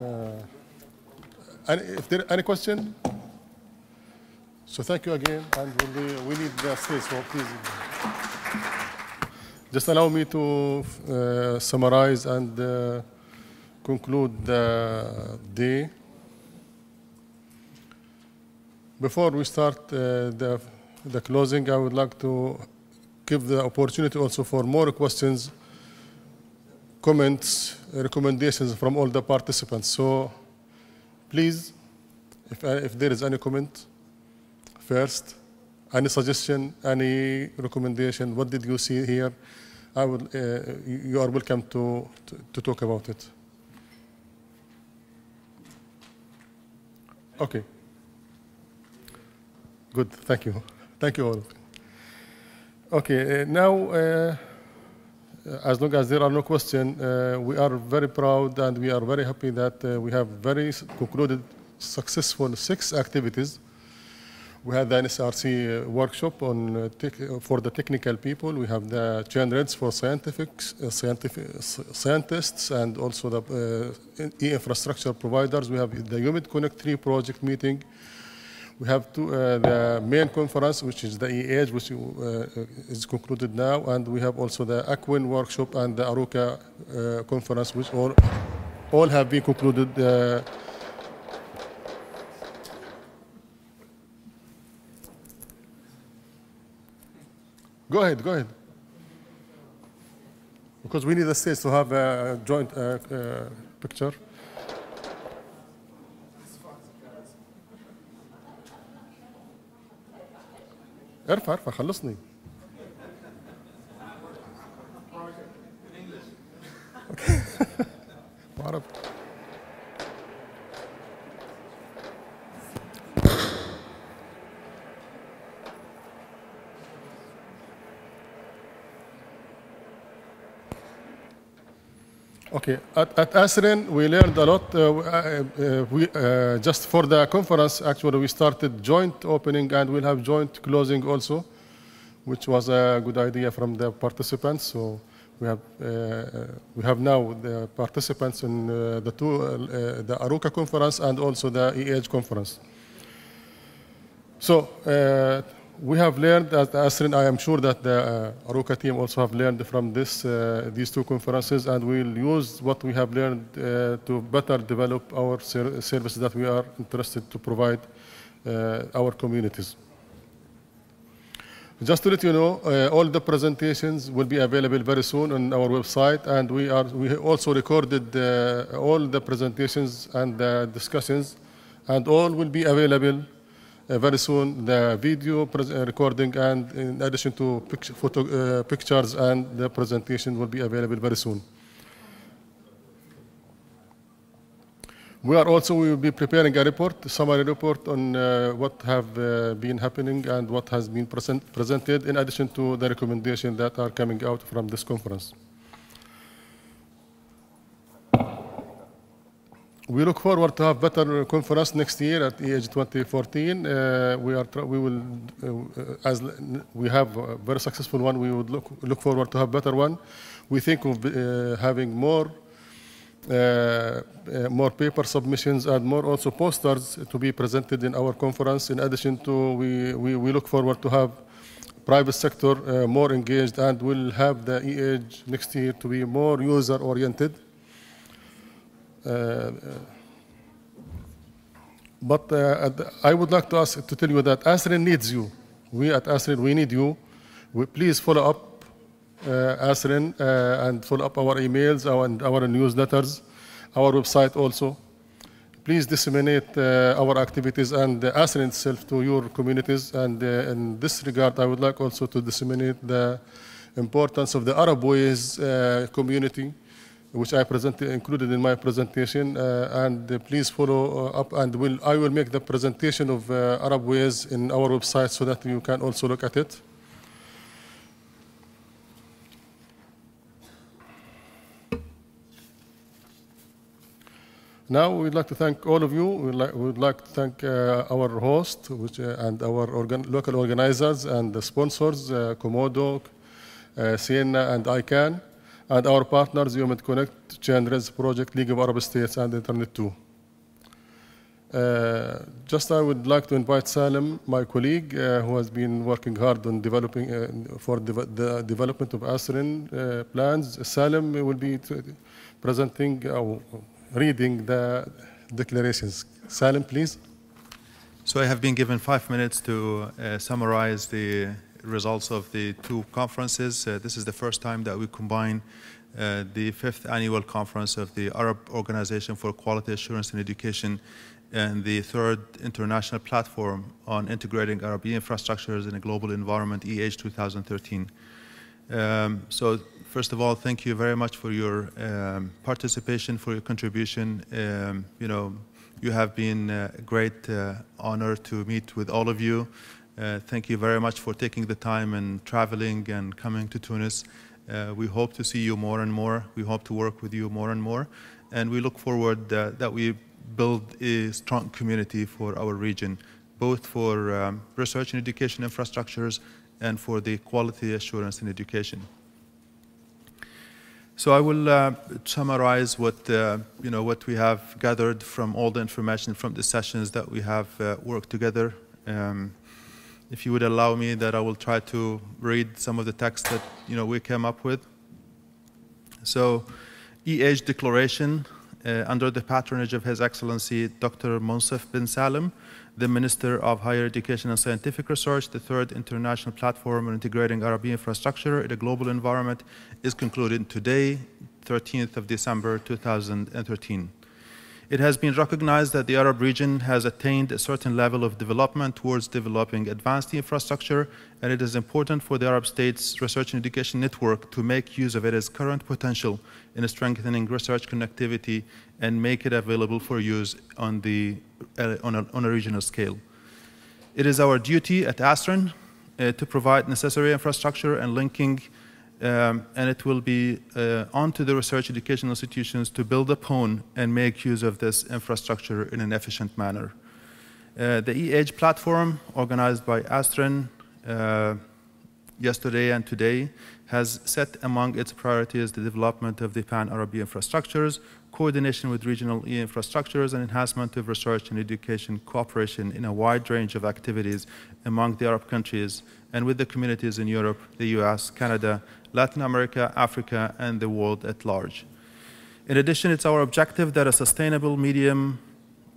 Uh, if there any question? So thank you again, and we'll, we need the space, so please. Just allow me to uh, summarize and uh, conclude the day. Before we start uh, the, the closing, I would like to give the opportunity also for more questions, comments, recommendations from all the participants. So please, if, uh, if there is any comment first, any suggestion, any recommendation, what did you see here? I would, uh, you are welcome to, to, to talk about it. Okay. Good, thank you. Thank you all. Okay, uh, now uh, uh, as long as there are no questions, uh, we are very proud and we are very happy that uh, we have very concluded successful six activities. We had the NSRC workshop on for the technical people. We have the standards for scientifics, uh, scientific, scientists, and also the uh, e infrastructure providers. We have the Humid Connect 3 project meeting. We have two, uh, the main conference, which is the EAGE, which uh, uh, is concluded now, and we have also the AQUIN workshop and the ARUCA conference, which all, all have been concluded Go ahead, go ahead. Because we need the states to have a joint uh, uh, picture. ارفع ارفع خلصني Okay, at, at ASRIN, we learned a lot. Uh, uh, uh, we, uh, just for the conference, actually, we started joint opening and we'll have joint closing also, which was a good idea from the participants. So we have, uh, uh we have now the participants in the two, the Aruca conference and also the EH conference. So, we have learned at ASRIN, I am sure that the uh, Aruka team also have learned from this, uh, these two conferences, and we'll use what we have learned uh, to better develop our ser services that we are interested to provide uh, our communities. Just to let you know, uh, all the presentations will be available very soon on our website, and we, are, we also recorded uh, all the presentations and discussions, and all will be available uh, very soon the video uh, recording and in addition to photo, uh, pictures and the presentation will be available very soon. We are also we will be preparing a report, a summary report on uh, what have uh, been happening and what has been present, presented in addition to the recommendations that are coming out from this conference. we look forward to have better conference next year at EH 2014. Uh, we are we will uh, as we have a very successful one. We would look look forward to have better one. We think of uh, having more uh, uh, more paper submissions and more also posters to be presented in our conference. In addition to we we, we look forward to have private sector uh, more engaged and will have the EH next year to be more user oriented uh, uh, but uh, I would like to ask to tell you that Asrin needs you. We at Asrin, we need you. We, please follow up uh, Asrin and follow up our emails our, and our newsletters, our website also please disseminate uh, our activities and uh, ASRIN itself to your communities. And uh, in this regard, I would like also to disseminate the importance of the Arab Ways uh, community which I presented included in my presentation. Uh, and uh, please follow uh, up, and will, I will make the presentation of Arab Ways in our website so that you can also look at it. Now we'd like to thank all of you. We'd like, we'd like to thank uh, our host which, uh, and our organ local organizers and the sponsors, uh, Komodo, Sienna, and ICANN and our partners, UMED Connect, ChainRes project, League of Arab States, and Internet2. Uh, just I would like to invite Salem, my colleague, uh, who has been working hard on developing uh, for de the development of ASRIN uh, plans. Salem will be presenting or uh, reading the declarations. Salem, please. So I have been given five minutes to uh, summarize the results of the two conferences. Uh, this is the first time that we combine uh, the fifth annual conference of the Arab Organization for Quality Assurance in Education and the third international platform on integrating Arab infrastructures in a global environment, EH 2013. Um, so first of all, thank you very much for your um, participation, for your contribution. Um, you know, you have been uh, a great uh, honor to meet with all of you. Uh, thank you very much for taking the time and traveling and coming to Tunis. Uh, we hope to see you more and more. We hope to work with you more and more. And we look forward uh, that we build a strong community for our region, both for um, research and education infrastructures and for the quality assurance in education. So I will uh, summarize what, uh, you know, what we have gathered from all the information from the sessions that we have uh, worked together. Um, if you would allow me, that I will try to read some of the text that you know we came up with. So, EH Declaration, uh, under the patronage of His Excellency Dr. Monsef bin Salem, the Minister of Higher Education and Scientific Research, the third international platform on integrating Arab infrastructure in a global environment is concluded today, 13th of December 2013 it has been recognized that the Arab region has attained a certain level of development towards developing advanced infrastructure, and it is important for the Arab states' research and education network to make use of its current potential in strengthening research connectivity and make it available for use on, the, uh, on, a, on a regional scale. It is our duty at ASRIN uh, to provide necessary infrastructure and linking um, and it will be uh, onto the research educational institutions to build upon and make use of this infrastructure in an efficient manner. Uh, the E-H platform, organized by Astron uh, yesterday and today, has set among its priorities the development of the pan-Arab infrastructures, coordination with regional e-infrastructures, and enhancement of research and education cooperation in a wide range of activities among the Arab countries and with the communities in Europe, the US, Canada, Latin America, Africa, and the world at large. In addition, it's our objective that a sustainable medium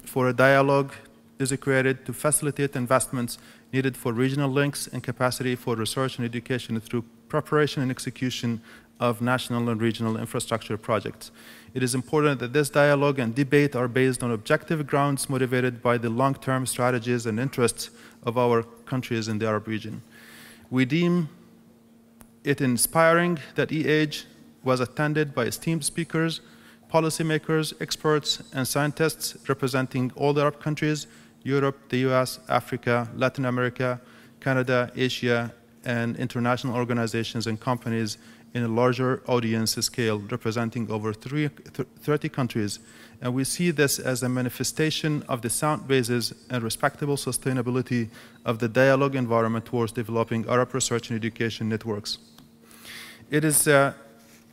for a dialogue is created to facilitate investments needed for regional links and capacity for research and education through preparation and execution of national and regional infrastructure projects. It is important that this dialogue and debate are based on objective grounds motivated by the long-term strategies and interests of our countries in the Arab region. We deem it inspiring that EH was attended by esteemed speakers, policymakers, experts, and scientists representing all the Arab countries, Europe, the US, Africa, Latin America, Canada, Asia, and international organizations and companies in a larger audience scale representing over three, 30 countries. And we see this as a manifestation of the sound basis and respectable sustainability of the dialogue environment towards developing Arab research and education networks it is uh,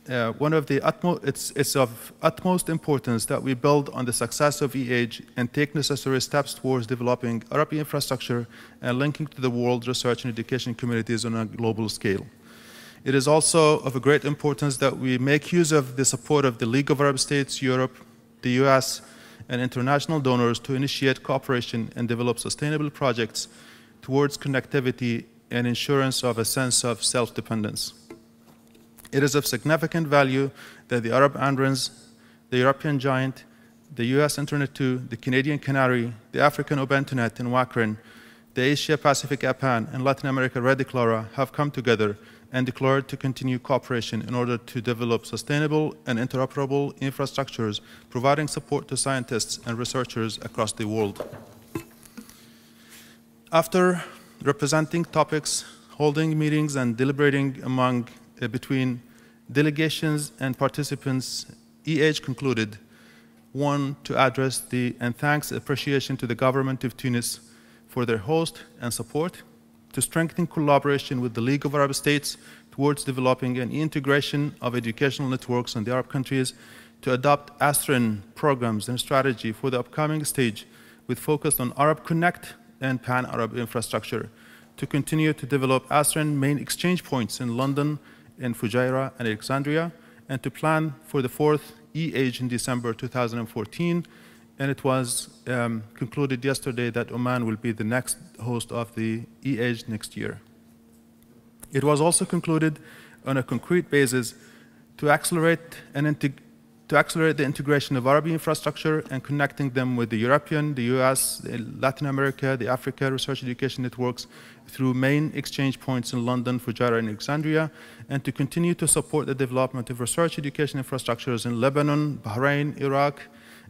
uh, one of the utmost, it's, it's of utmost importance that we build on the success of EH and take necessary steps towards developing Arab infrastructure and linking to the world research and education communities on a global scale. It is also of a great importance that we make use of the support of the League of Arab States, Europe, the US, and international donors to initiate cooperation and develop sustainable projects towards connectivity and insurance of a sense of self-dependence. It is of significant value that the Arab Androns, the European Giant, the US Internet 2, the Canadian Canary, the African Obentonet in Wakrin, the Asia Pacific APAN, and Latin America Red Clara have come together and declared to continue cooperation in order to develop sustainable and interoperable infrastructures providing support to scientists and researchers across the world. After representing topics, holding meetings, and deliberating among uh, between delegations and participants, EH concluded, one, to address the and thanks appreciation to the government of Tunis for their host and support, to strengthen collaboration with the League of Arab States towards developing an integration of educational networks in the Arab countries, to adopt ASRIN programs and strategy for the upcoming stage with focus on Arab Connect and Pan-Arab infrastructure, to continue to develop ASRIN main exchange points in London in Fujairah and Alexandria, and to plan for the fourth E-Age in December 2014. And it was um, concluded yesterday that Oman will be the next host of the E-Age next year. It was also concluded on a concrete basis to accelerate and, integ to accelerate the integration of Arab infrastructure and connecting them with the European, the US, Latin America, the Africa research education networks through main exchange points in London, Fujairah, and Alexandria, and to continue to support the development of research education infrastructures in Lebanon, Bahrain, Iraq,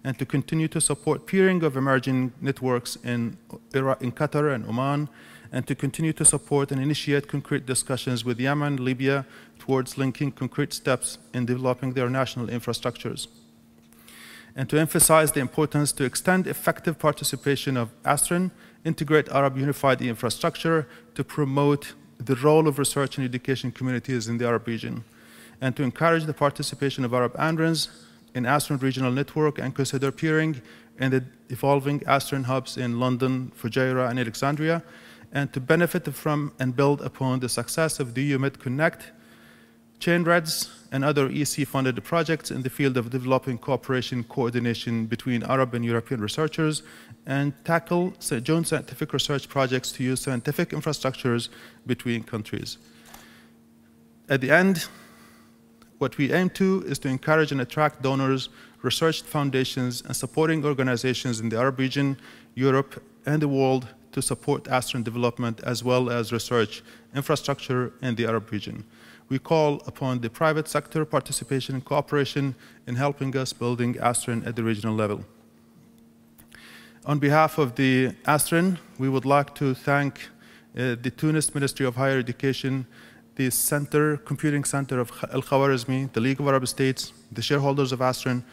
and to continue to support peering of emerging networks in, Iraq, in Qatar and Oman, and to continue to support and initiate concrete discussions with Yemen, Libya, towards linking concrete steps in developing their national infrastructures. And to emphasize the importance to extend effective participation of ASRIN, integrate Arab unified infrastructure to promote the role of research and education communities in the Arab region, and to encourage the participation of Arab Andrins in ASRIN regional network and consider peering in the evolving ASRIN hubs in London, Fujairah, and Alexandria, and to benefit from and build upon the success of the UMID Connect, ChainReds, and other EC-funded projects in the field of developing cooperation coordination between Arab and European researchers, and tackle joint scientific research projects to use scientific infrastructures between countries. At the end, what we aim to is to encourage and attract donors, research foundations, and supporting organizations in the Arab region, Europe, and the world to support ASEAN development as well as research infrastructure in the Arab region. We call upon the private sector participation and cooperation in helping us building ASEAN at the regional level. On behalf of the ASEAN, we would like to thank uh, the Tunis Ministry of Higher Education, the Center, Computing Center of Al Khawarizmi, the League of Arab States, the shareholders of ASEAN,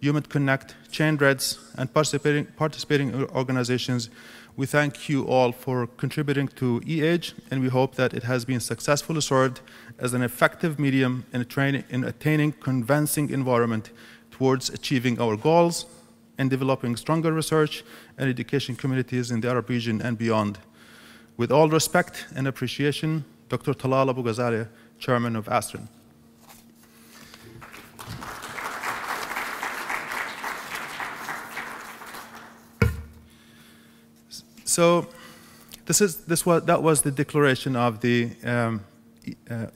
Human Connect, Chain Reds, and participating, participating organizations we thank you all for contributing to eH, and we hope that it has been successfully served as an effective medium in, training, in attaining convincing environment towards achieving our goals and developing stronger research and education communities in the Arab region and beyond. With all respect and appreciation, Dr. Talal Abu Ghazali, Chairman of ASTRIN. So this is, this was, that was the declaration of the um,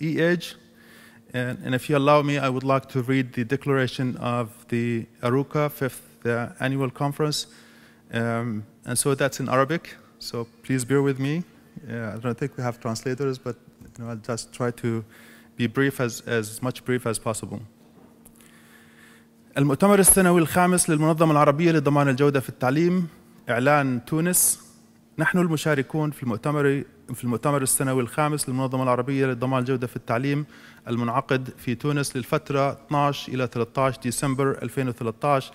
E-Edge. Uh, and, and, if you allow me, I would like to read the declaration of the Aruka fifth uh, annual conference. Um, and so that's in Arabic. So please bear with me. I don't think we have translators, but you know, I'll just try to be brief as, as much brief as possible. المؤتمر السنوي الخامس للمنظمة العربية لضمان الجودة في التعليم إعلان تونس نحن المشاركون في المؤتمر في المؤتمر السنوي الخامس للمنظمة العربية لضمان الجودة في التعليم المنعقد في تونس للفترة 12 إلى 13 ديسمبر 2013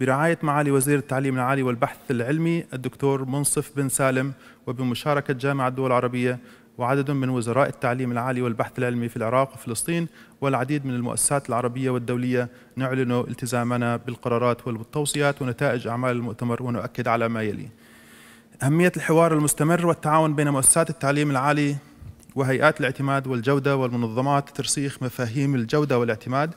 برعاية معالي وزير التعليم العالي والبحث العلمي الدكتور منصف بن سالم وبمشاركة جامعة الدول العربية وعدد من وزراء التعليم العالي والبحث العلمي في العراق وفلسطين والعديد من المؤسسات العربية والدولية نعلن التزامنا بالقرارات والتوصيات ونتائج أعمال المؤتمر ونؤكد على ما يلي أهمية الحوار المستمر والتعاون بين مؤسسات التعليم العالي وهيئات الاعتماد والجودة والمنظمات ترسيخ مفاهيم الجودة والاعتماد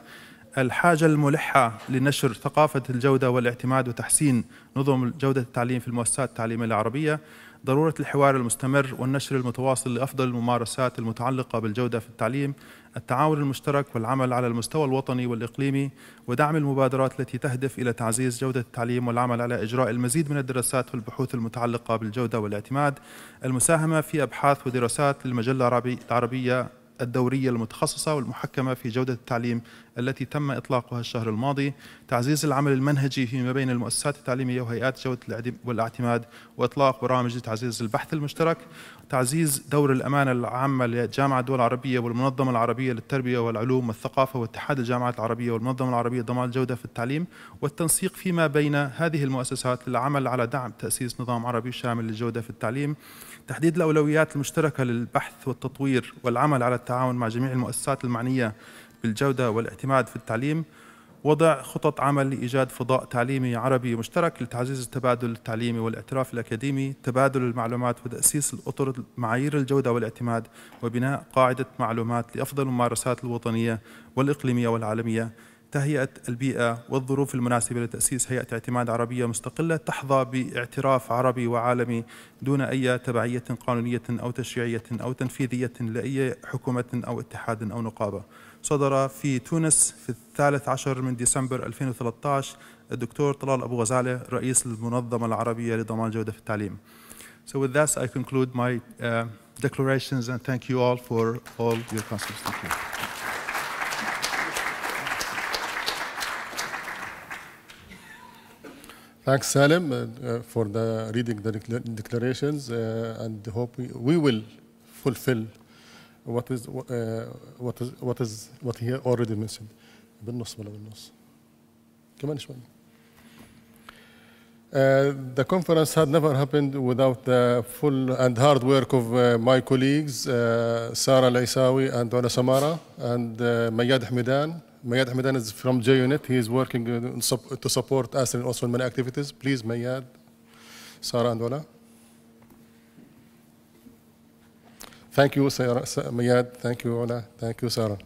الحاجة الملحة لنشر ثقافة الجودة والاعتماد وتحسين نظم جودة التعليم في المؤسسات التعليمية العربية ضرورة الحوار المستمر والنشر المتواصل لأفضل الممارسات المتعلقة بالجودة في التعليم التعاون المشترك والعمل على المستوى الوطني والإقليمي ودعم المبادرات التي تهدف إلى تعزيز جودة التعليم والعمل على إجراء المزيد من الدراسات والبحوث المتعلقة بالجودة والاعتماد المساهمة في أبحاث ودراسات للمجلة العربية الدورية المتخصصة والمحكمة في جودة التعليم التي تم إطلاقها الشهر الماضي تعزيز العمل المنهجي فيما بين المؤسسات التعليمية وهيئات جودة والاعتماد وإطلاق برامج لتعزيز البحث المشترك تعزيز دور الأمانة العامة لجامعة الدول العربية والمنظمة العربية للتربية والعلوم والثقافة واتحاد الجامعات العربية والمنظمة العربية لضمان الجودة في التعليم والتنسيق فيما بين هذه المؤسسات للعمل على دعم تأسيس نظام عربي شامل للجودة في التعليم تحديد الأولويات المشتركة للبحث والتطوير والعمل على التعاون مع جميع المؤسسات المعنية بالجودة والاعتماد في التعليم وضع خطط عمل لإيجاد فضاء تعليمي عربي مشترك لتعزيز التبادل التعليمي والاعتراف الأكاديمي تبادل المعلومات وتأسيس الأطر معايير الجودة والاعتماد وبناء قاعدة معلومات لأفضل الممارسات الوطنية والإقليمية والعالمية تهيئة البيئة والظروف المناسبة لتأسيس هيئة اعتماد عربية مستقلة تحظى باعتراف عربي وعالمي دون أي تبعية قانونية أو تشريعية أو تنفيذية لأي حكومة أو اتحاد أو نقابة صدر في تونس في الثالث عشر من ديسمبر 2013 الدكتور طلال أبو غزالة رئيس المنظمة العربية لضمان جودة في التعليم. So with that, I conclude my uh, declarations and thank you all for all your contributions. Thanks, Salim, uh, for the reading the declarations, uh, and hope we, we will fulfill what is uh, what is what is what he already mentioned بالنص ولا بالنص كمان شوي Uh, the conference had never happened without the full and hard work of uh, my colleagues, uh, Sarah Laisawi and Ola Samara, and uh, Mayad Hamidan. Mayad Hamidan is from JUnit. He is working to support us and also in many activities. Please, Mayad, Sarah, and Ola. Thank you, Sarah, Mayad. Thank you, Ola. Thank you, Sarah.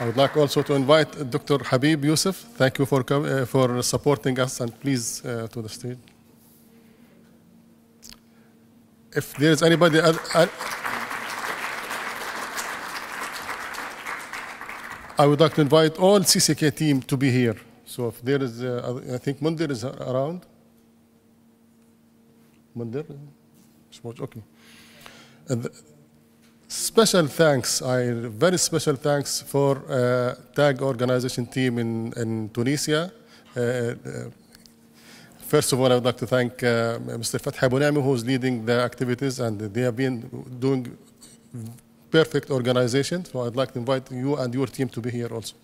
I would like also to invite Dr. Habib Youssef. Thank you for, uh, for supporting us, and please uh, to the stage. If there is anybody, I, I would like to invite all CCK team to be here. So if there is, uh, I think Mundir is around. Mundir? Okay. special thanks, I, very special thanks for uh, TAG organization team in, in Tunisia. Uh, uh first of all, I would like to thank uh, Mr. Fathi who is leading the activities, and they have been doing perfect organization. So I'd like to invite you and your team to be here also.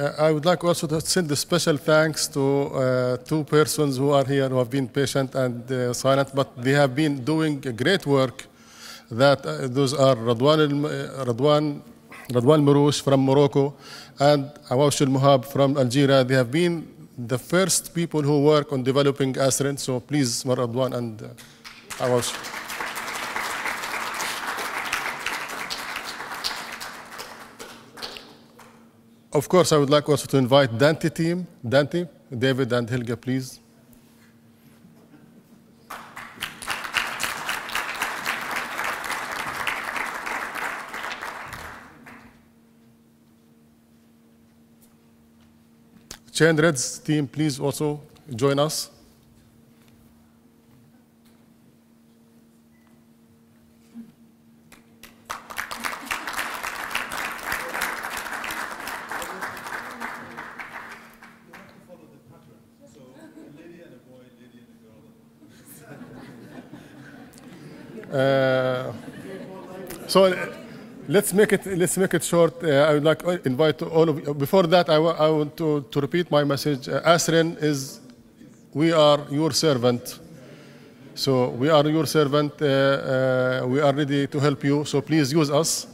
Uh, I would like also to send a special thanks to uh, two persons who are here who have been patient and uh, silent, but they have been doing great work. That those are Radwan, Radwan Radwan Marouche from Morocco and Awashil Muhab from Algeria. They have been the first people who work on developing Asrin. So please, Radwan and uh, Of course, I would like also to invite Dante team. Dante, David and Helga, please. Chain Reds team, please also join us. Uh, so let's make it let's make it short. Uh, I would like to uh, invite all of you. Before that, I, I want to, to repeat my message. Uh, Asrin is, we are your servant. So we are your servant. Uh, uh, we are ready to help you. So please use us.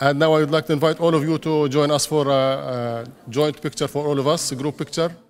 And now I would like to invite all of you to join us for a, a joint picture for all of us, a group picture.